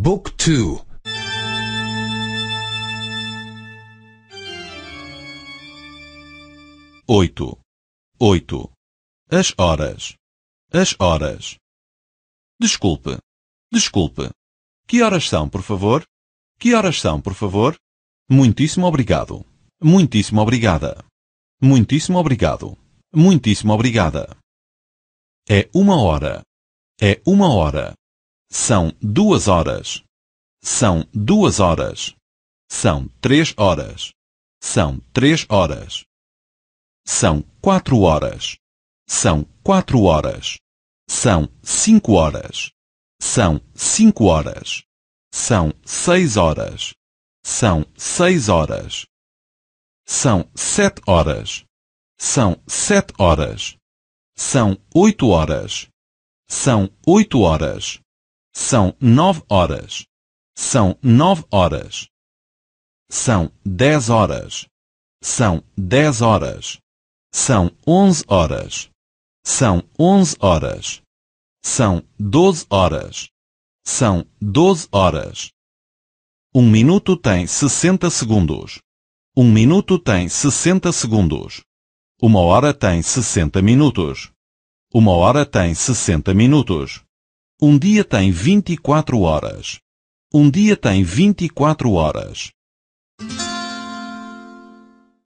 Book 2 8 8 As horas As horas Desculpe. Desculpe. Que horas são, por favor? Que horas são, por favor? Muitíssimo obrigado. Muitíssimo obrigada. Muitíssimo obrigado. Muitíssimo obrigada. É uma hora. É uma hora. São duas horas. São duas horas. São três horas. São três horas. São quatro horas. São quatro horas. São cinco horas. São cinco horas. São seis horas. São seis horas. São sete horas. São sete horas. São oito horas. São oito horas. São nove horas. São nove horas. São dez horas. São dez horas. São onze horas. São onze horas. São doze horas. São doze horas. Um minuto tem sessenta segundos. Um minuto tem sessenta segundos. Uma hora tem sessenta minutos. Uma hora tem sessenta minutos. Um dia tem 24 horas. Um dia tem 24 horas.